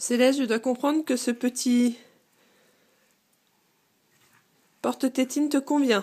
Céleste, je dois comprendre que ce petit porte-tétine te convient.